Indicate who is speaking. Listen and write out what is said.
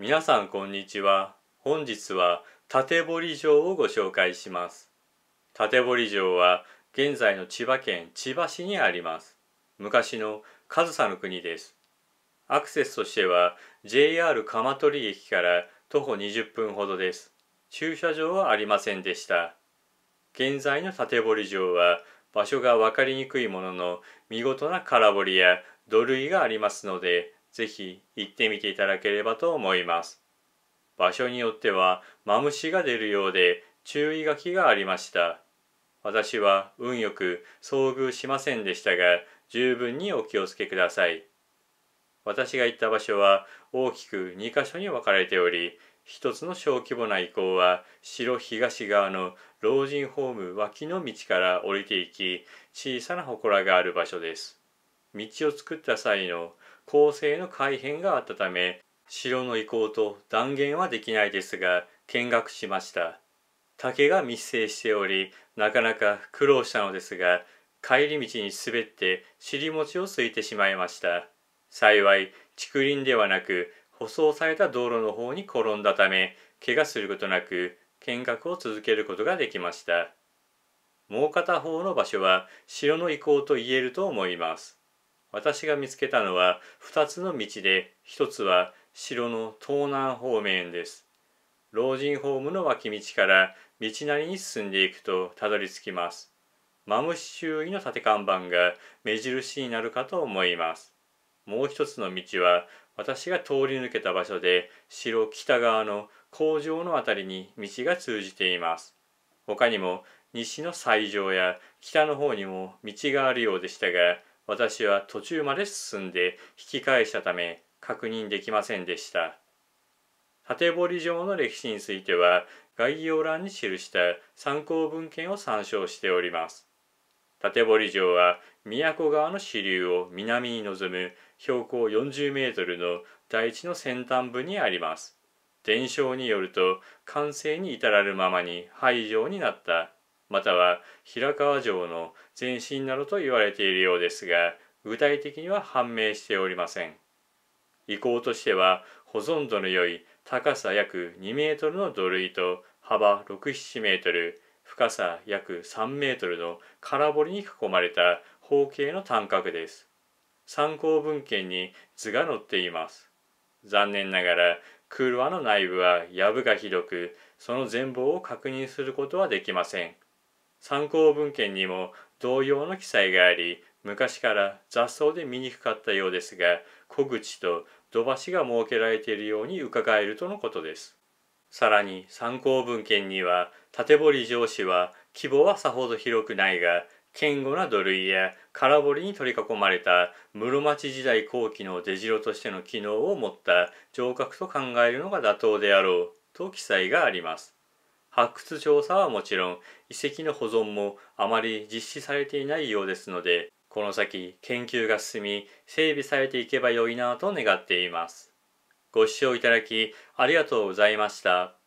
Speaker 1: 皆さんこんにちは本日は縦堀城をご紹介します縦堀城は現在の千葉県千葉市にあります昔の上総の国ですアクセスとしては JR 鎌取駅から徒歩20分ほどです駐車場はありませんでした現在の縦堀城は場所が分かりにくいものの見事な空堀や土塁がありますのでぜひ行ってみていただければと思います。場所によってはマムシが出るようで注意書きがありました。私は運よく遭遇しませんでしたが十分にお気をつけください。私が行った場所は大きく2か所に分かれており一つの小規模な遺構は城東側の老人ホーム脇の道から降りていき小さな祠がある場所です。道を作った際の構成の改変があったため城の移行と断言はできないですが見学しました竹が密生しておりなかなか苦労したのですが帰り道に滑って尻餅をすいてしまいました幸い竹林ではなく舗装された道路の方に転んだため怪我することなく見学を続けることができましたもう片方の場所は城の遺構と言えると思います私が見つけたのは2つの道で1つは城の東南方面です老人ホームの脇道から道なりに進んでいくとたどり着きますマムシ周囲の立て看板が目印になるかと思いますもう1つの道は私が通り抜けた場所で城北側の工場の辺りに道が通じています他にも西の西条や北の方にも道があるようでしたが私は途中まで進んで引き返したため確認できませんでした縦堀城の歴史については概要欄に記した参考文献を参照しております縦堀城は都川の支流を南に望む標高40メートルの台地の先端部にあります伝承によると完成に至らぬままに廃城になったまたは平川城の前身などと言われているようですが具体的には判明しておりません遺構としては保存度の良い高さ約2メートルの土塁と幅67メートル深さ約3メートルの空堀に囲まれた方形の単角です参考文献に図が載っています残念ながらクールワの内部は藪がひどくその全貌を確認することはできません参考文献にも同様の記載があり昔から雑草で見にくかったようですが小口と土橋が設けられているように伺えるとのことですさらに参考文献には縦堀城市は規模はさほど広くないが堅固な土塁や空堀に取り囲まれた室町時代後期の出城としての機能を持った城郭と考えるのが妥当であろうと記載があります発掘調査はもちろん遺跡の保存もあまり実施されていないようですのでこの先研究が進み整備されていけばよいなと願っていますご視聴いただきありがとうございました